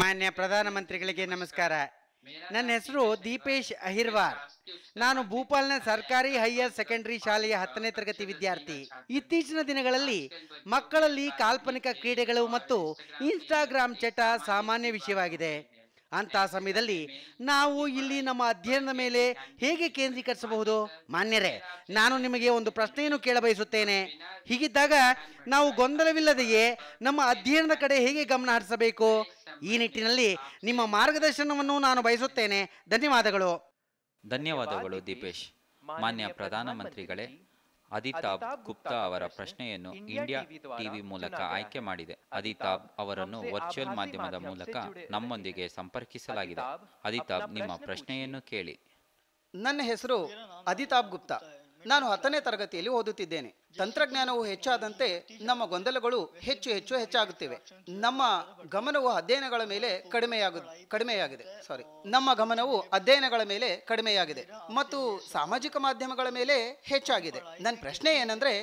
ಮಾನ್ಯ ಪ್ರಧಾನಮಂತ್ರಿಗಳಿಗೆ ನಮಸ್ಕಾರ ನನ್ನ ಹೆಸರು ದೀಪೇಶ್ ಅಹಿರ್ವಾರ್ ನಾನು ಭೂಪಾಲ್ನ ಸರ್ಕಾರಿ ಹೈಯರ್ ಸೆಕೆಂಡರಿ ಶಾಲೆಯ ಹತ್ತನೇ ತರಗತಿ ವಿದ್ಯಾರ್ಥಿ ಇತ್ತೀಚಿನ ದಿನಗಳಲ್ಲಿ ಮಕ್ಕಳಲ್ಲಿ ಕಾಲ್ಪನಿಕ ಕ್ರೀಡೆಗಳು ಮತ್ತು ಇನ್ಸ್ಟಾಗ್ರಾಮ್ ಚಟ ಸಾಮಾನ್ಯ ವಿಷಯವಾಗಿದೆ ಅಂತಹ ಸಮಯದಲ್ಲಿ ನಾವು ಇಲ್ಲಿ ನಮ್ಮ ಅಧ್ಯಯನದ ಮೇಲೆ ಹೇಗೆ ಕೇಂದ್ರೀಕರಿಸಬಹುದು ಮಾನ್ಯರೇ ನಾನು ನಿಮಗೆ ಒಂದು ಪ್ರಶ್ನೆಯನ್ನು ಕೇಳಬಯಸುತ್ತೇನೆ ಹೀಗಿದ್ದಾಗ ನಾವು ಗೊಂದಲವಿಲ್ಲದೆಯೇ ನಮ್ಮ ಅಧ್ಯಯನದ ಕಡೆ ಹೇಗೆ ಗಮನ ಹರಿಸಬೇಕು ಈ ನಿಟ್ಟಿನಲ್ಲಿ ನಿಮ್ಮ ಮಾರ್ಗದರ್ಶನವನ್ನು ನಾನು ಬಯಸುತ್ತೇನೆ ಧನ್ಯವಾದಗಳು ಧನ್ಯವಾದಗಳು ದೀಪೇಶ್ ಮಾನ್ಯ ಪ್ರಧಾನಮಂತ್ರಿಗಳೇ ಅದಿತಾಬ್ ಗುಪ್ತಾ ಅವರ ಪ್ರಶ್ನೆಯನ್ನು ಇಂಡಿಯಾ ಟಿವಿ ಮೂಲಕ ಆಯ್ಕೆ ಮಾಡಿದೆ ಅದಿತಾಬ್ ಅವರನ್ನು ವರ್ಚುವಲ್ ಮಾಧ್ಯಮದ ಮೂಲಕ ನಮ್ಮೊಂದಿಗೆ ಸಂಪರ್ಕಿಸಲಾಗಿದೆ ಅದಿತಾಬ್ ನಿಮ್ಮ ಪ್ರಶ್ನೆಯನ್ನು ಕೇಳಿ ನನ್ನ ಹೆಸರು ಅದಿತಾಬ್ ಗುಪ್ತಾ ನಾನು ಹತ್ತನೇ ತರಗತಿಯಲ್ಲಿ ಓದುತ್ತಿದ್ದೇನೆ ತಂತ್ರಜ್ಞಾನವು ಹೆಚ್ಚಾದಂತೆ ನಮ್ಮ ಗೊಂದಲಗಳು ಹೆಚ್ಚು ಹೆಚ್ಚು ಹೆಚ್ಚಾಗುತ್ತಿವೆ ನಮ್ಮ ಗಮನವು ಅಧ್ಯಯನಗಳ ಮೇಲೆ ಕಡಿಮೆಯಾಗ ಕಡಿಮೆಯಾಗಿದೆ ಸಾರಿ ನಮ್ಮ ಗಮನವು ಅಧ್ಯಯನಗಳ ಮೇಲೆ ಕಡಿಮೆಯಾಗಿದೆ ಮತ್ತು ಸಾಮಾಜಿಕ ಮಾಧ್ಯಮಗಳ ಮೇಲೆ ಹೆಚ್ಚಾಗಿದೆ ನನ್ನ ಪ್ರಶ್ನೆ ಏನಂದ್ರೆ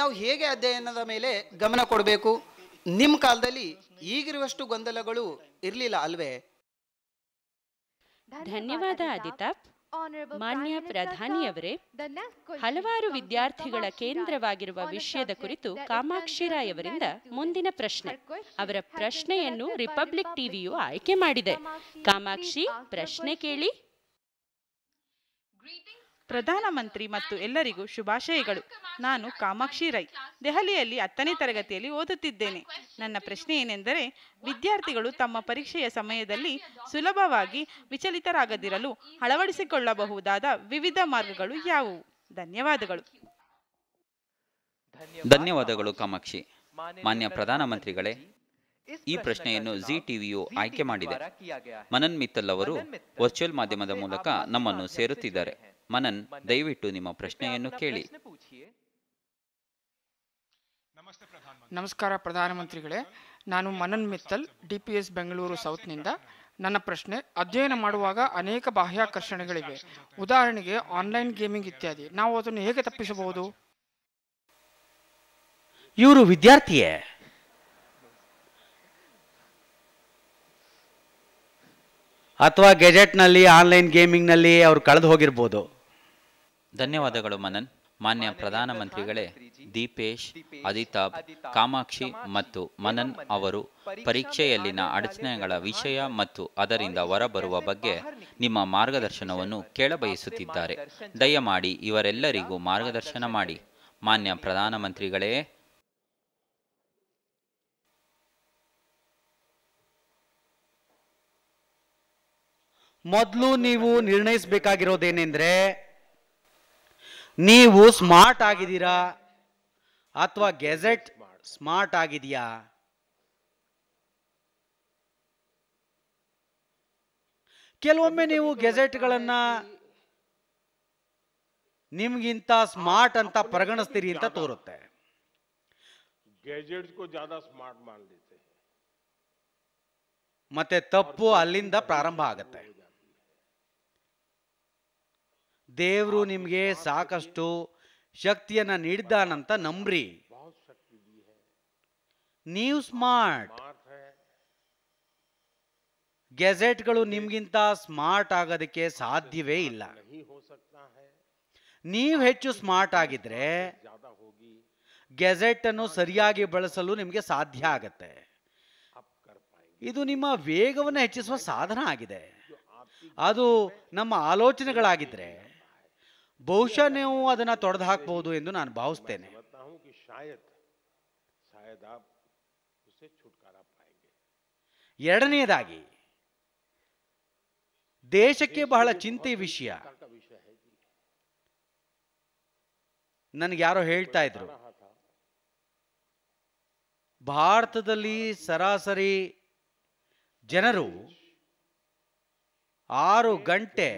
ನಾವು ಹೇಗೆ ಅಧ್ಯಯನದ ಮೇಲೆ ಗಮನ ಕೊಡಬೇಕು ನಿಮ್ಮ ಕಾಲದಲ್ಲಿ ಈಗಿರುವಷ್ಟು ಗೊಂದಲಗಳು ಇರಲಿಲ್ಲ ಅಲ್ವೇ ಧನ್ಯವಾದ ಅದಿತಾಪ್ ಮಾನ್ಯ ಪ್ರಧಾನಿಯವರೇ ಹಲವಾರು ವಿದ್ಯಾರ್ಥಿಗಳ ಕೇಂದ್ರವಾಗಿರುವ ವಿಷಯದ ಕುರಿತು ಕಾಮಾಕ್ಷಿರಾಯವರಿಂದ ಮುಂದಿನ ಪ್ರಶ್ನೆ ಅವರ ಪ್ರಶ್ನೆಯನ್ನು ರಿಪಬ್ಲಿಕ್ ಟಿವಿಯು ಆಯ್ಕೆ ಮಾಡಿದೆ ಕಾಮಾಕ್ಷಿ ಪ್ರಶ್ನೆ ಕೇಳಿ ಪ್ರಧಾನಮಂತ್ರಿ ಮತ್ತು ಎಲ್ಲರಿಗೂ ಶುಭಾಶಯಗಳು ನಾನು ಕಾಮಾಕ್ಷಿ ರೈ ದೆಹಲಿಯಲ್ಲಿ ಹತ್ತನೇ ತರಗತಿಯಲ್ಲಿ ಓದುತ್ತಿದ್ದೇನೆ ನನ್ನ ಪ್ರಶ್ನೆ ಏನೆಂದರೆ ವಿದ್ಯಾರ್ಥಿಗಳು ತಮ್ಮ ಪರೀಕ್ಷೆಯ ಸಮಯದಲ್ಲಿ ಸುಲಭವಾಗಿ ವಿಚಲಿತರಾಗದಿರಲು ಅಳವಡಿಸಿಕೊಳ್ಳಬಹುದಾದ ವಿವಿಧ ಮಾರ್ಗಗಳು ಯಾವುವು ಧನ್ಯವಾದಗಳು ಧನ್ಯವಾದಗಳು ಕಾಮಾಕ್ಷಿ ಮಾನ್ಯ ಪ್ರಧಾನಮಂತ್ರಿಗಳೇ ಈ ಪ್ರಶ್ನೆಯನ್ನು ಜಿ ಟಿವಿಯು ಆಯ್ಕೆ ಮಾಡಿದೆ ಮನನ್ ಮಿತ್ತಲ್ ಅವರು ವರ್ಚುವಲ್ ಮಾಧ್ಯಮದ ಮೂಲಕ ನಮ್ಮನ್ನು ಸೇರುತ್ತಿದ್ದಾರೆ ಮನನ್ ದಯವಿಟ್ಟು ನಿಮ್ಮ ಪ್ರಶ್ನೆಯನ್ನು ಕೇಳಿ ನಮಸ್ಕಾರ ಪ್ರಧಾನಮಂತ್ರಿಗಳೇ ನಾನು Manan Mittal D P S Bengaluru ಸೌತ್ನಿಂದ ನನ್ನ ಪ್ರಶ್ನೆ ಅಧ್ಯಯನ ಮಾಡುವಾಗ ಅನೇಕ ಬಾಹ್ಯಾಕರ್ಷಣೆಗಳಿವೆ ಉದಾಹರಣೆಗೆ ಆನ್ಲೈನ್ ಗೇಮಿಂಗ್ ಇತ್ಯಾದಿ ನಾವು ಅದನ್ನು ಹೇಗೆ ತಪ್ಪಿಸಬಹುದು ಇವರು ವಿದ್ಯಾರ್ಥಿಯೇ ಅಥವಾ ಗೆಜೆಟ್ನಲ್ಲಿ ಆನ್ಲೈನ್ ಗೇಮಿಂಗ್ನಲ್ಲಿ ಅವರು ಕಳೆದು ಹೋಗಿರ್ಬೋದು ಧನ್ಯವಾದಗಳು ಮನನ್ ಮಾನ್ಯ ಪ್ರಧಾನಮಂತ್ರಿಗಳೇ ದೀಪೇಶ್ ಅದಿತಾಬ್ ಕಾಮಾಕ್ಷಿ ಮತ್ತು ಮನನ್ ಅವರು ಪರೀಕ್ಷೆಯಲ್ಲಿನ ಅಡಚಣೆಗಳ ವಿಷಯ ಮತ್ತು ಅದರಿಂದ ಹೊರಬರುವ ಬಗ್ಗೆ ನಿಮ್ಮ ಮಾರ್ಗದರ್ಶನವನ್ನು ಕೇಳಬಯಸುತ್ತಿದ್ದಾರೆ ದಯಮಾಡಿ ಇವರೆಲ್ಲರಿಗೂ ಮಾರ್ಗದರ್ಶನ ಮಾಡಿ ಮಾನ್ಯ ಪ್ರಧಾನಮಂತ್ರಿಗಳೇ ಮೊದಲು ನೀವು ನಿರ್ಣಯಿಸಬೇಕಾಗಿರೋದೇನೆಂದ್ರೆ ನೀವು ಸ್ಮಾರ್ಟ್ ಆಗಿದ್ದೀರಾ ಅಥವಾ ಗೆಜೆಟ್ ಸ್ಮಾರ್ಟ್ ಆಗಿದೆಯಾ ಕೆಲವೊಮ್ಮೆ ನೀವು ಗೆಜೆಟ್ಗಳನ್ನ ನಿಮ್ಗಿಂತ ಸ್ಮಾರ್ಟ್ ಅಂತ ಪರಿಗಣಿಸ್ತೀರಿ ಅಂತ ತೋರುತ್ತೆ ಮತ್ತೆ ತಪ್ಪು ಅಲ್ಲಿಂದ ಪ್ರಾರಂಭ ಆಗುತ್ತೆ ದೇವರು ನಿಮಗೆ ಸಾಕಷ್ಟು ಶಕ್ತಿಯನ್ನು ನೀಡಿದ್ದಾನಂತ ನಂಬ್ರಿ ನೀವು ಸ್ಮಾರ್ಟ್ ಗೆಜೆಟ್ಗಳು ನಿಮ್ಗಿಂತ ಸ್ಮಾರ್ಟ್ ಆಗೋದಕ್ಕೆ ಸಾಧ್ಯವೇ ಇಲ್ಲ ನೀವು ಹೆಚ್ಚು ಸ್ಮಾರ್ಟ್ ಆಗಿದ್ರೆ ಗೆಜೆಟ್ ಅನ್ನು ಸರಿಯಾಗಿ ಬಳಸಲು ನಿಮಗೆ ಸಾಧ್ಯ ಆಗತ್ತೆ ಇದು ನಿಮ್ಮ ವೇಗವನ್ನು ಹೆಚ್ಚಿಸುವ ಸಾಧನ ಆಗಿದೆ ಅದು ನಮ್ಮ ಆಲೋಚನೆಗಳಾಗಿದ್ರೆ ಬಹುಶಃ ನೀವು ಅದನ್ನ ತೊಡೆದು ಹಾಕಬಹುದು ಎಂದು ನಾನು ಭಾವಿಸ್ತೇನೆ ಎರಡನೆಯದಾಗಿ ದೇಶಕ್ಕೆ ಬಹಳ ಚಿಂತೆ ವಿಷಯ ನನಗೆ ಯಾರೋ ಹೇಳ್ತಾ ಇದ್ರು ಭಾರತದಲ್ಲಿ ಸರಾಸರಿ ಜನರು ಆರು ಗಂಟೆ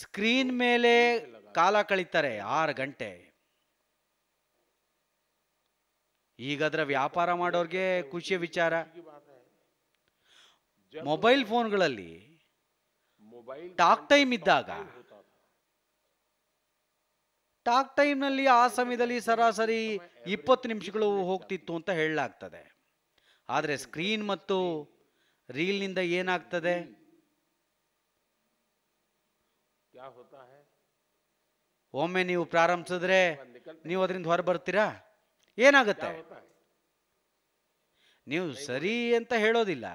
ಸ್ಕ್ರೀನ್ ಮೇಲೆ ಕಾಲ ಕಳೀತಾರೆ ಆರು ಗಂಟೆ ಈಗದ್ರ ವ್ಯಾಪಾರ ಮಾಡೋರ್ಗೆ ಖುಷಿಯ ವಿಚಾರ ಮೊಬೈಲ್ ಫೋನ್ಗಳಲ್ಲಿ ಟಾಕ್ ಟೈಮ್ ಇದ್ದಾಗ ಟಾಕ್ ಟೈಮ್ನಲ್ಲಿ ಆ ಸಮಯದಲ್ಲಿ ಸರಾಸರಿ ಇಪ್ಪತ್ತು ನಿಮಿಷಗಳು ಹೋಗ್ತಿತ್ತು ಅಂತ ಹೇಳಲಾಗ್ತದೆ ಆದರೆ ಸ್ಕ್ರೀನ್ ಮತ್ತು ರೀಲ್ನಿಂದ ಏನಾಗ್ತದೆ ಒಮ್ಮೆ ನೀವು ಪ್ರಾರಂಭಿಸಿದ್ರೆ ನೀವು ಅದರಿಂದ ಹೊರ ಬರ್ತೀರಾ ಏನಾಗುತ್ತೆ ನೀವು ಸರಿ ಅಂತ ಹೇಳೋದಿಲ್ಲ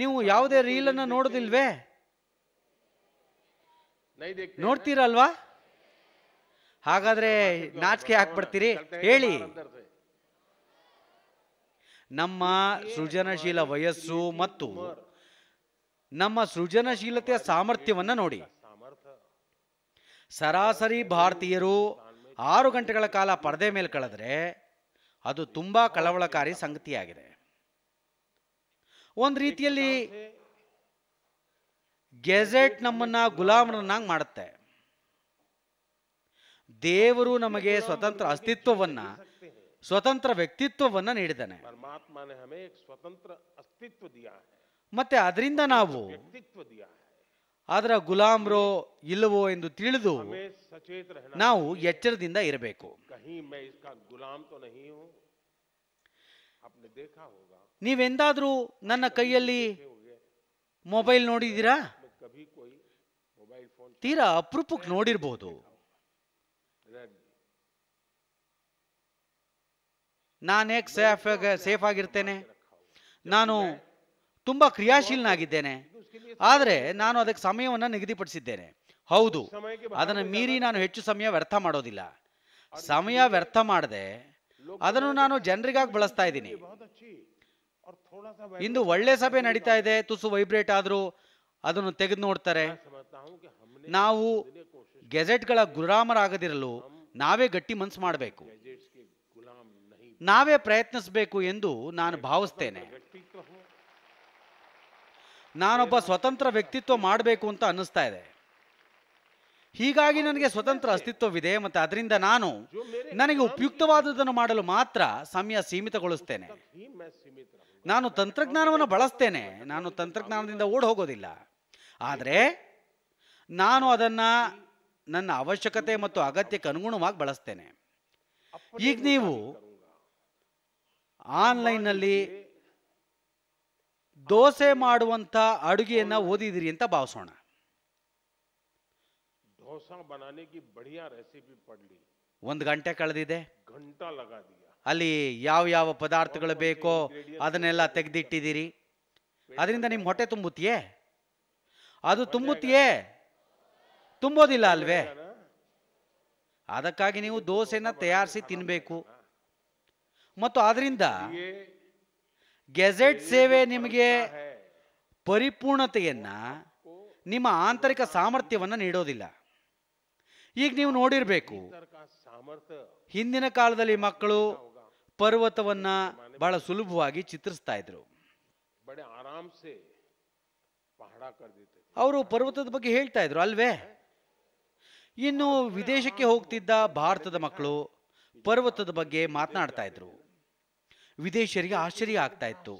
ನೀವು ಯಾವುದೇ ರೀಲ್ ಅನ್ನ ನೋಡೋದಿಲ್ವೇ ನೋಡ್ತೀರಲ್ವಾ ಹಾಗಾದ್ರೆ ನಾಚಿಕೆ ಹಾಕ್ಬಿಡ್ತೀರಿ ಹೇಳಿ ನಮ್ಮ ಸೃಜನಶೀಲ ವಯಸ್ಸು ಮತ್ತು ನಮ್ಮ ಸೃಜನಶೀಲತೆಯ ಸಾಮರ್ಥ್ಯವನ್ನ ನೋಡಿ ಸರಾಸರಿ ಭಾರತೀಯರು ಆರು ಗಂಟೆಗಳ ಕಾಲ ಪರದೆ ಮೇಲೆ ಕಳೆದ್ರೆ ಅದು ತುಂಬಾ ಕಳವಳಕಾರಿ ಸಂಗತಿಯಾಗಿದೆ ಒಂದು ರೀತಿಯಲ್ಲಿ ಗೆಜೆಟ್ ನಮ್ಮನ್ನ ಗುಲಾಮರನ್ನಾಗಿ ಮಾಡುತ್ತೆ ದೇವರು ನಮಗೆ ಸ್ವತಂತ್ರ ಅಸ್ತಿತ್ವವನ್ನ ಸ್ವತಂತ್ರ ವ್ಯಕ್ತಿತ್ವವನ್ನ ನೀಡಿದ್ದಾನೆ ಪರಮಾತ್ಮನೆ ಸ್ವತಂತ್ರ ಅಸ್ತಿತ್ವ ದಿಯಾ ಮತ್ತೆ ಅದರಿಂದ ನಾವು ಅದರ ಗುಲಾಮ್ರೋ ಇಲ್ಲವೋ ಎಂದು ತಿಳಿದು ನಾವು ಎಚ್ಚರದಿಂದ ಇರಬೇಕು ನೀವೆಂದಾದ್ರೂ ನನ್ನ ಕೈಯಲ್ಲಿ ಮೊಬೈಲ್ ನೋಡಿದ್ದೀರಾ ತೀರಾ ಅಪರೂಪಕ್ಕೆ ನೋಡಿರ್ಬೋದು ನಾನು ಹೇಗೆ ಸೇಫ್ ಸೇಫ್ ಆಗಿರ್ತೇನೆ ನಾನು ತುಂಬ ಕ್ರಿಯಾಶೀಲನಾಗಿದ್ದೇನೆ ಆದರೆ ನಾನು ಅದಕ್ಕೆ ಸಮಯವನ್ನು ನಿಗದಿಪಡಿಸಿದ್ದೇನೆ ಹೌದು ಅದನ್ನು ಮೀರಿ ನಾನು ಹೆಚ್ಚು ಸಮಯ ವ್ಯರ್ಥ ಮಾಡೋದಿಲ್ಲ ಸಮಯ ವ್ಯರ್ಥ ಮಾಡದೆ ಅದನ್ನು ನಾನು ಜನರಿಗಾಗಿ ಬಳಸ್ತಾ ಇದ್ದೀನಿ ಇಂದು ಒಳ್ಳೆ ಸಭೆ ನಡೀತಾ ಇದೆ ತುಸು ವೈಬ್ರೇಟ್ ಆದರೂ ಅದನ್ನು ತೆಗೆದು ನೋಡ್ತಾರೆ ನಾವು ಗೆಜೆಟ್ಗಳ ಗುರಾಮರಾಗದಿರಲು ನಾವೇ ಗಟ್ಟಿ ಮನ್ಸು ಮಾಡಬೇಕು ನಾವೇ ಪ್ರಯತ್ನಿಸಬೇಕು ಎಂದು ನಾನು ಭಾವಿಸ್ತೇನೆ ನಾನೊಬ್ಬ ಸ್ವತಂತ್ರ ವ್ಯಕ್ತಿತ್ವ ಮಾಡಬೇಕು ಅಂತ ಅನ್ನಿಸ್ತಾ ಇದೆ ಹೀಗಾಗಿ ನನಗೆ ಸ್ವತಂತ್ರ ಅಸ್ತಿತ್ವವಿದೆ ಮತ್ತು ಅದರಿಂದ ನಾನು ನನಗೆ ಉಪಯುಕ್ತವಾದದನ್ನು ಮಾಡಲು ಮಾತ್ರ ಸಮಯ ಸೀಮಿತಗೊಳಿಸ್ತೇನೆ ನಾನು ತಂತ್ರಜ್ಞಾನವನ್ನು ಬಳಸ್ತೇನೆ ನಾನು ತಂತ್ರಜ್ಞಾನದಿಂದ ಓಡಿ ಹೋಗೋದಿಲ್ಲ ಆದರೆ ನಾನು ಅದನ್ನು ನನ್ನ ಅವಶ್ಯಕತೆ ಮತ್ತು ಅಗತ್ಯಕ್ಕೆ ಅನುಗುಣವಾಗಿ ಬಳಸ್ತೇನೆ ಈಗ ನೀವು ಆನ್ಲೈನ್ನಲ್ಲಿ ದೋಸೆ ಮಾಡುವಂತ ಅಡುಗೆಯನ್ನ ಓದಿದಿರಿ ಅಂತ ಭಾವಿಸೋಣ ಒಂದು ಗಂಟೆ ಕಳೆದಿದೆ ಅಲ್ಲಿ ಯಾವ ಯಾವ ಪದಾರ್ಥಗಳು ಬೇಕೋ ಅದನ್ನೆಲ್ಲ ತೆಗೆದಿಟ್ಟಿದ್ದೀರಿ ಅದರಿಂದ ನಿಮ್ಮ ಹೊಟ್ಟೆ ತುಂಬುತ್ತೀಯೇ ಅದು ತುಂಬುತ್ತೀಯೇ ತುಂಬೋದಿಲ್ಲ ಅಲ್ವೇ ಅದಕ್ಕಾಗಿ ನೀವು ದೋಸೆನ ತಯಾರಿಸಿ ತಿನ್ನಬೇಕು ಮತ್ತು ಅದರಿಂದ ಗೆಜೆಟ್ ಸೇವೆ ನಿಮಗೆ ಪರಿಪೂರ್ಣತೆಯನ್ನ ನಿಮ್ಮ ಆಂತರಿಕ ಸಾಮರ್ಥ್ಯವನ್ನು ನೀಡೋದಿಲ್ಲ ಈಗ ನೀವು ನೋಡಿರಬೇಕು ಹಿಂದಿನ ಕಾಲದಲ್ಲಿ ಮಕ್ಕಳು ಪರ್ವತವನ್ನ ಬಹಳ ಸುಲಭವಾಗಿ ಚಿತ್ರಿಸ್ತಾ ಇದ್ರು ಅವರು ಪರ್ವತದ ಬಗ್ಗೆ ಹೇಳ್ತಾ ಇದ್ರು ಅಲ್ವೇ ಇನ್ನು ವಿದೇಶಕ್ಕೆ ಹೋಗ್ತಿದ್ದ ಭಾರತದ ಮಕ್ಕಳು ಪರ್ವತದ ಬಗ್ಗೆ ಮಾತನಾಡ್ತಾ ಇದ್ರು ವಿದೇಶಿಯರಿಗೆ ಆಶ್ಚರ್ಯ ಆಗ್ತಾ ಇತ್ತು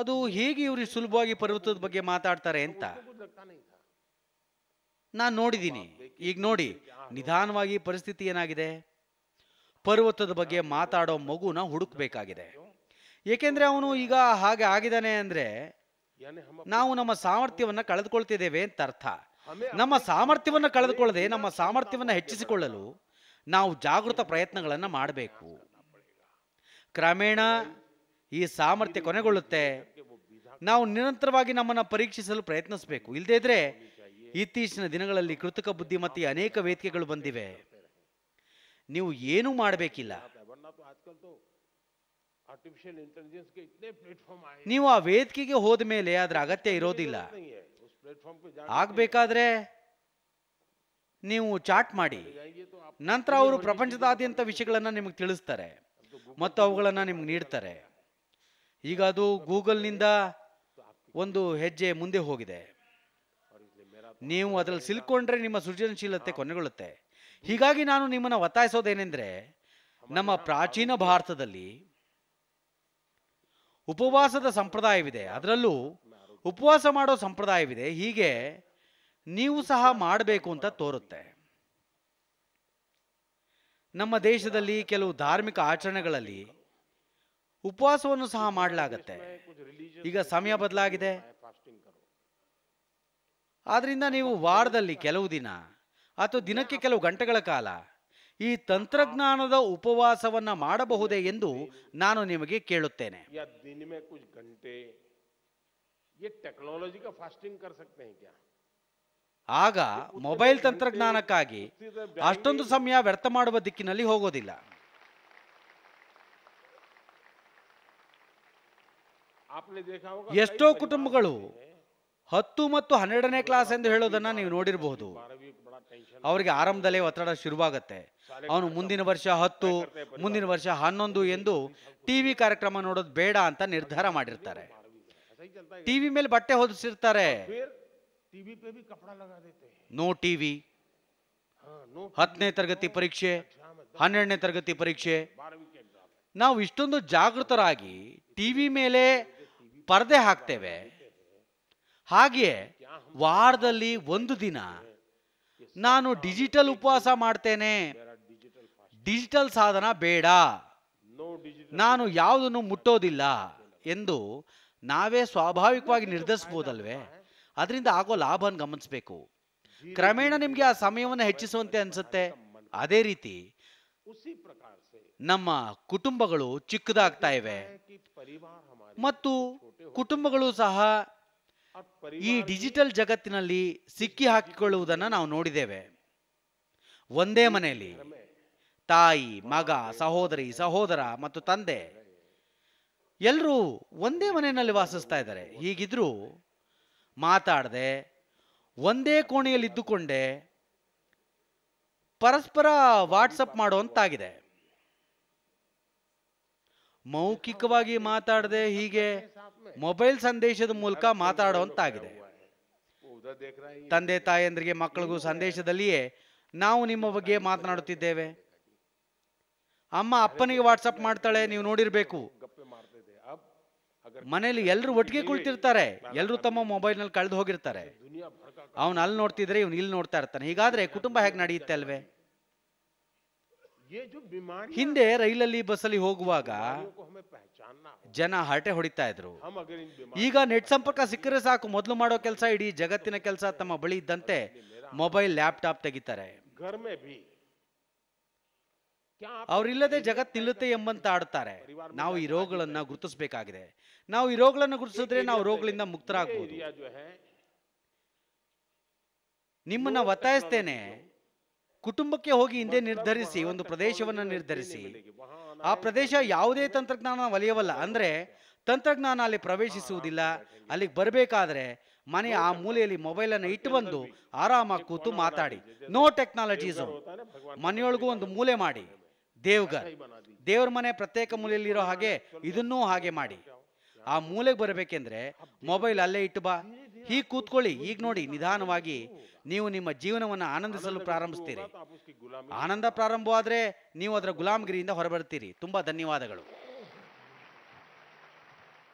ಅದು ಹೇಗೆ ಇವರು ಸುಲಭವಾಗಿ ಪರ್ವತದ ಬಗ್ಗೆ ಮಾತಾಡ್ತಾರೆ ಅಂತ ನಾನು ನೋಡಿದ್ದೀನಿ ಈಗ ನೋಡಿ ನಿಧಾನವಾಗಿ ಪರಿಸ್ಥಿತಿ ಏನಾಗಿದೆ ಪರ್ವತದ ಬಗ್ಗೆ ಮಾತಾಡೋ ಮಗುನ ಹುಡುಕ್ಬೇಕಾಗಿದೆ ಏಕೆಂದ್ರೆ ಅವನು ಈಗ ಹಾಗೆ ಆಗಿದ್ದಾನೆ ಅಂದ್ರೆ ನಾವು ನಮ್ಮ ಸಾಮರ್ಥ್ಯವನ್ನು ಕಳೆದುಕೊಳ್ತಿದ್ದೇವೆ ಅಂತ ಅರ್ಥ ನಮ್ಮ ಸಾಮರ್ಥ್ಯವನ್ನ ಕಳೆದುಕೊಳ್ಳದೆ ನಮ್ಮ ಸಾಮರ್ಥ್ಯವನ್ನು ಹೆಚ್ಚಿಸಿಕೊಳ್ಳಲು ನಾವು ಜಾಗೃತ ಪ್ರಯತ್ನಗಳನ್ನು ಮಾಡಬೇಕು ಕ್ರಮೇಣ ಈ ಸಾಮರ್ಥ್ಯ ಕೊನೆಗೊಳ್ಳುತ್ತೆ ನಾವು ನಿರಂತರವಾಗಿ ನಮ್ಮನ್ನು ಪರೀಕ್ಷಿಸಲು ಪ್ರಯತ್ನಿಸಬೇಕು ಇಲ್ಲದೇ ಇದ್ರೆ ಇತ್ತೀಚಿನ ದಿನಗಳಲ್ಲಿ ಕೃತಕ ಬುದ್ಧಿಮತ್ತೆಯ ಅನೇಕ ವೇದಿಕೆಗಳು ಬಂದಿವೆ ನೀವು ಏನೂ ಮಾಡಬೇಕಿಲ್ಲ ನೀವು ಆ ವೇದಿಕೆಗೆ ಹೋದ ಮೇಲೆ ಅದರ ಅಗತ್ಯ ಇರೋದಿಲ್ಲ ಆಗ್ಬೇಕಾದ್ರೆ ನೀವು ಚಾಟ್ ಮಾಡಿ ನಂತರ ಅವರು ಪ್ರಪಂಚದಾದ್ಯಂತ ವಿಷಯಗಳನ್ನ ನಿಮಗೆ ತಿಳಿಸ್ತಾರೆ ಮತ್ತು ಅವುಗಳನ್ನು ನಿಮ್ಗೆ ನೀಡ್ತಾರೆ ಈಗ ಅದು ಗೂಗಲ್ನಿಂದ ಒಂದು ಹೆಜ್ಜೆ ಮುಂದೆ ಹೋಗಿದೆ ನೀವು ಅದರಲ್ಲಿ ಸಿಲ್ಕೊಂಡ್ರೆ ನಿಮ್ಮ ಸೃಜನಶೀಲತೆ ಕೊನೆಗೊಳ್ಳುತ್ತೆ ಹೀಗಾಗಿ ನಾನು ನಿಮ್ಮನ್ನು ಒತ್ತಾಯಿಸೋದೇನೆಂದರೆ ನಮ್ಮ ಪ್ರಾಚೀನ ಭಾರತದಲ್ಲಿ ಉಪವಾಸದ ಸಂಪ್ರದಾಯವಿದೆ ಅದರಲ್ಲೂ ಉಪವಾಸ ಮಾಡೋ ಸಂಪ್ರದಾಯವಿದೆ ಹೀಗೆ ನೀವು ಸಹ ಮಾಡಬೇಕು ಅಂತ ತೋರುತ್ತೆ ನಮ್ಮ ದೇಶದಲ್ಲಿ ಕೆಲವು ಧಾರ್ಮಿಕ ಆಚರಣೆಗಳಲ್ಲಿ ಉಪವಾಸವನ್ನು ಸಹ ಮಾಡಲಾಗತ್ತೆ ಈಗ ಸಮಯ ಬದಲಾಗಿದೆ ಆದ್ರಿಂದ ನೀವು ವಾರದಲ್ಲಿ ಕೆಲವು ದಿನ ಅಥವಾ ದಿನಕ್ಕೆ ಕೆಲವು ಗಂಟೆಗಳ ಕಾಲ ಈ ತಂತ್ರಜ್ಞಾನದ ಉಪವಾಸವನ್ನ ಮಾಡಬಹುದೇ ಎಂದು ನಾನು ನಿಮಗೆ ಕೇಳುತ್ತೇನೆ ಟೆಕ್ನಾಲಜಿ ಆಗ ಮೊಬೈಲ್ ತಂತ್ರಜ್ಞಾನಕ್ಕಾಗಿ ಅಷ್ಟೊಂದು ಸಮಯ ವ್ಯರ್ಥ ಮಾಡುವ ದಿಕ್ಕಿನಲ್ಲಿ ಹೋಗೋದಿಲ್ಲ ಎಷ್ಟೋ ಕುಟುಂಬಗಳು ಹತ್ತು ಮತ್ತು ಹನ್ನೆರಡನೇ ಕ್ಲಾಸ್ ಎಂದು ಹೇಳೋದನ್ನ ನೀವು ನೋಡಿರಬಹುದು ಅವರಿಗೆ ಆರಂಭದಲ್ಲೇ ಒತ್ತಡ ಶುರುವಾಗತ್ತೆ ಅವನು ಮುಂದಿನ ವರ್ಷ ಹತ್ತು ಮುಂದಿನ ವರ್ಷ ಹನ್ನೊಂದು ಎಂದು ಟಿವಿ ಕಾರ್ಯಕ್ರಮ ನೋಡೋದು ಬೇಡ ಅಂತ ನಿರ್ಧಾರ ಮಾಡಿರ್ತಾರೆ ಟಿವಿ ಮೇಲೆ ಬಟ್ಟೆ ಹೊದಿಸಿರ್ತಾರೆ ಟಿವಿ पे भी कपड़ा लगा देते ನೋ ಟಿವಿ ಹತ್ತನೇ ತರಗತಿ ಪರೀಕ್ಷೆ ಹನ್ನೆರಡನೇ ತರಗತಿ ಪರೀಕ್ಷೆ ನಾವು ಇಷ್ಟೊಂದು ಜಾಗೃತರಾಗಿ ಟಿವಿ ಮೇಲೆ ಪರದೆ ಹಾಕ್ತೇವೆ ಹಾಗೆಯೇ ವಾರದಲ್ಲಿ ಒಂದು ದಿನ ನಾನು ಡಿಜಿಟಲ್ ಉಪವಾಸ ಮಾಡ್ತೇನೆ ಡಿಜಿಟಲ್ ಸಾಧನ ಬೇಡ ನಾನು ಯಾವುದನ್ನು ಮುಟ್ಟೋದಿಲ್ಲ ಎಂದು ನಾವೇ ಸ್ವಾಭಾವಿಕವಾಗಿ ನಿರ್ಧರಿಸಬಹುದಲ್ವೇ ಅದರಿಂದ ಆಗೋ ಲಾಭನ ಗಮನಿಸಬೇಕು ಕ್ರಮೇಣ ನಿಮಗೆ ಆ ಸಮಯವನ್ನು ಹೆಚ್ಚಿಸುವಂತೆ ಅನಿಸುತ್ತೆ ಅದೇ ರೀತಿ ನಮ್ಮ ಕುಟುಂಬಗಳು ಚಿಕ್ಕದಾಗ್ತಾ ಇವೆ ಮತ್ತು ಕುಟುಂಬಗಳು ಸಹ ಈ ಡಿಜಿಟಲ್ ಜಗತ್ತಿನಲ್ಲಿ ಸಿಕ್ಕಿ ಹಾಕಿಕೊಳ್ಳುವುದನ್ನು ನಾವು ನೋಡಿದ್ದೇವೆ ಒಂದೇ ಮನೆಯಲ್ಲಿ ತಾಯಿ ಮಗ ಸಹೋದರಿ ಸಹೋದರ ಮತ್ತು ತಂದೆ ಎಲ್ಲರೂ ಒಂದೇ ಮನೆಯಲ್ಲಿ ವಾಸಿಸ್ತಾ ಇದ್ದಾರೆ ಹೀಗಿದ್ರೂ ಮಾತಾಡದೆ ಒಂದೇ ಕೋಣೆಯಲ್ಲಿ ಇದ್ದುಕೊಂಡೇ ಪರಸ್ಪರ ವಾಟ್ಸಪ್ ಮಾಡುವಂತಾಗಿದೆ ಮೌಖಿಕವಾಗಿ ಮಾತಾಡದೆ ಹೀಗೆ ಮೊಬೈಲ್ ಸಂದೇಶದ ಮೂಲಕ ಮಾತಾಡುವಂತಾಗಿದೆ ತಂದೆ ತಾಯಂದ್ರಿಗೆ ಮಕ್ಕಳಿಗೂ ಸಂದೇಶದಲ್ಲಿಯೇ ನಾವು ನಿಮ್ಮ ಬಗ್ಗೆ ಮಾತನಾಡುತ್ತಿದ್ದೇವೆ ಅಮ್ಮ ಅಪ್ಪನಿಗೆ ವಾಟ್ಸಪ್ ಮಾಡ್ತಾಳೆ ನೀವು ನೋಡಿರಬೇಕು ಮನೆಯಲ್ಲಿ ಎಲ್ಲರೂ ಒಟ್ಟಿಗೆ ಕುಳಿತಿರ್ತಾರೆ ಎಲ್ಲರೂ ತಮ್ಮ ಮೊಬೈಲ್ನಲ್ಲಿ ಕಳೆದು ಹೋಗಿರ್ತಾರೆ ಅವನು ಅಲ್ಲಿ ನೋಡ್ತಿದ್ರೆ ಇವ್ನು ಇಲ್ಲಿ ನೋಡ್ತಾ ಇರ್ತಾನೆ ಹೀಗಾದ್ರೆ ಕುಟುಂಬ ಹೇಗೆ ನಡೆಯುತ್ತೆ ಅಲ್ವೇ ಹಿಂದೆ ರೈಲಲ್ಲಿ ಬಸ್ಸಲ್ಲಿ ಹೋಗುವಾಗ ಜನ ಹರಟೆ ಹೊಡಿತಾ ಇದ್ರು ಈಗ ನೆಟ್ ಸಂಪರ್ಕ ಸಿಕ್ಕರೆ ಸಾಕು ಮೊದಲು ಮಾಡೋ ಕೆಲಸ ಇಡೀ ಜಗತ್ತಿನ ಕೆಲಸ ತಮ್ಮ ಬಳಿ ಇದ್ದಂತೆ ಮೊಬೈಲ್ ಲ್ಯಾಪ್ಟಾಪ್ ತೆಗಿತಾರೆ ಅವರಿಲ್ಲದೆ ಜಗತ್ ನಿಲ್ಲುತ್ತೆ ಎಂಬಂತ ಆಡ್ತಾರೆ ನಾವು ಈ ರೋಗಗಳನ್ನ ಗುರುತಿಸಬೇಕಾಗಿದೆ ನಾವು ಈ ರೋಗಗಳನ್ನು ಗುರುತಿಸಿದ್ರೆ ನಾವು ರೋಗಗಳಿಂದ ಮುಕ್ತರಾಗಬಹುದು ನಿಮ್ಮನ್ನ ಒತ್ತಾಯಿಸ್ತೇನೆ ಕುಟುಂಬಕ್ಕೆ ಹೋಗಿ ಹಿಂದೆ ನಿರ್ಧರಿಸಿ ಒಂದು ಪ್ರದೇಶವನ್ನು ನಿರ್ಧರಿಸಿ ಆ ಪ್ರದೇಶ ಯಾವುದೇ ತಂತ್ರಜ್ಞಾನ ವಲಯವಲ್ಲ ಅಂದ್ರೆ ತಂತ್ರಜ್ಞಾನ ಅಲ್ಲಿ ಪ್ರವೇಶಿಸುವುದಿಲ್ಲ ಅಲ್ಲಿಗೆ ಬರಬೇಕಾದ್ರೆ ಮನೆ ಆ ಮೂಲೆಯಲ್ಲಿ ಮೊಬೈಲ್ ಅನ್ನು ಇಟ್ಟು ಬಂದು ಆರಾಮಾಗಿ ಕೂತು ಮಾತಾಡಿ ನೋ ಟೆಕ್ನಾಲಜೀಸ್ ಮನೆಯೊಳಗೂ ಒಂದು ಮೂಲೆ ಮಾಡಿ ದೇವ್ಗರ್ ದೇವ್ರ ಮನೆ ಪ್ರತ್ಯೇಕ ಮೂಲೆಯಲ್ಲಿರೋ ಹಾಗೆ ಇದನ್ನೂ ಹಾಗೆ ಮಾಡಿ ಆ ಮೂಲೆಗೆ ಬರಬೇಕೆಂದ್ರೆ ಮೊಬೈಲ್ ಅಲ್ಲೇ ಇಟ್ಟು ಬಾ ಹೀಗೆ ಕೂತ್ಕೊಳ್ಳಿ ಈಗ ನೋಡಿ ನಿಧಾನವಾಗಿ ನೀವು ನಿಮ್ಮ ಜೀವನವನ್ನು ಆನಂದಿಸಲು ಪ್ರಾರಂಭಿಸ್ತೀರಿ ಆನಂದ ಪ್ರಾರಂಭವಾದ್ರೆ ನೀವು ಅದರ ಗುಲಾಮಗಿರಿಯಿಂದ ಹೊರಬರ್ತೀರಿ ತುಂಬಾ ಧನ್ಯವಾದಗಳು